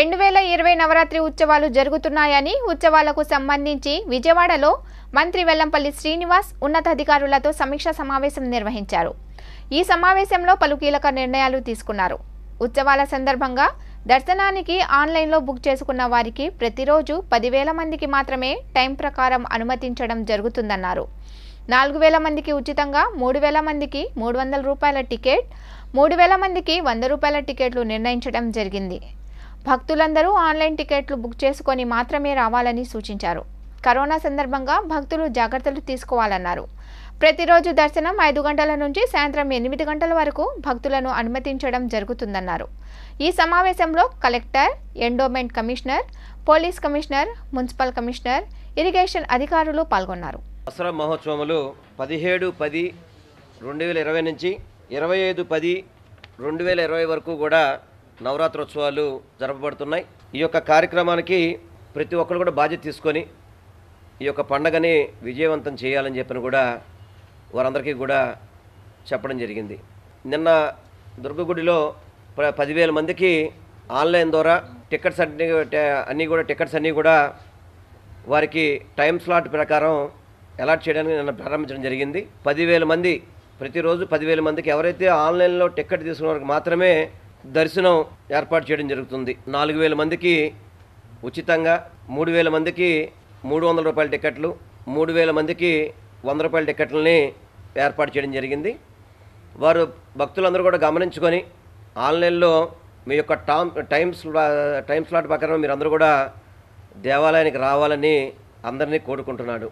రెండు వేల ఇరవై నవరాత్రి ఉత్సవాలు జరుగుతున్నాయని ఉత్సవాలకు సంబంధించి విజయవాడలో మంత్రి వెల్లంపల్లి శ్రీనివాస్ ఉన్నతాధికారులతో సమీక్షా సమావేశం నిర్వహించారు ఈ సమావేశంలో పలు కీలక నిర్ణయాలు తీసుకున్నారు ఉత్సవాల సందర్భంగా దర్శనానికి ఆన్లైన్లో బుక్ చేసుకున్న వారికి ప్రతిరోజు పదివేల మందికి మాత్రమే టైం ప్రకారం అనుమతించడం జరుగుతుందన్నారు నాలుగు వేల మందికి ఉచితంగా మూడు వేల మందికి మూడు వందల రూపాయల టికెట్ మూడు వేల మందికి వంద రూపాయల టికెట్లు నిర్ణయించడం జరిగింది భక్తులందరూ ఆన్లైన్ టికెట్లు బుక్ చేసుకొని మాత్రమే రావాలని సూచించారు కరోనా సందర్భంగా భక్తులు జాగ్రత్తలు తీసుకోవాలన్నారు ప్రతిరోజు దర్శనం ఐదు గంటల నుంచి సాయంత్రం ఎనిమిది గంటల వరకు భక్తులను అనుమతించడం జరుగుతుందన్నారు ఈ సమావేశంలో collector endowment commissioner police commissioner municipal commissioner irrigation అధికారులు పాల్గొన్నారు దసరా మహోత్సవములు పదిహేడు పది రెండు వేల ఇరవై నుంచి ఇరవై ఐదు పది రెండు వేల ఇరవై వరకు కూడా నవరాత్రోత్సవాలు జరపబడుతున్నాయి ఈ యొక్క కార్యక్రమానికి ప్రతి ఒక్కరు కూడా బాధ్యత తీసుకొని ఈ యొక్క పండగని విజయవంతం చేయాలని చెప్పని కూడా వారందరికీ కూడా చెప్పడం జరిగింది నిన్న దుర్గగుడిలో పదివేల మందికి ఆన్లైన్ ద్వారా టికెట్స్ అన్ని అన్నీ కూడా టికెట్స్ అన్నీ కూడా వారికి టైం స్లాట్ ప్రకారం అలాట్ చేయడానికి నిన్న ప్రారంభించడం జరిగింది పదివేల మంది ప్రతిరోజు పదివేల మందికి ఎవరైతే ఆన్లైన్లో టికెట్ తీసుకున్న వారికి మాత్రమే దర్శనం ఏర్పాటు చేయడం జరుగుతుంది నాలుగు వేల మందికి ఉచితంగా మూడు వేల మందికి మూడు వందల రూపాయల టికెట్లు మూడు వేల మందికి వంద రూపాయల టికెట్లని ఏర్పాటు చేయడం జరిగింది వారు భక్తులందరూ కూడా గమనించుకొని ఆన్లైన్లో మీ యొక్క టామ్ టైం స్లా టైం స్లాట్ ప్రకారం మీరందరూ కూడా దేవాలయానికి రావాలని అందరినీ కోరుకుంటున్నాడు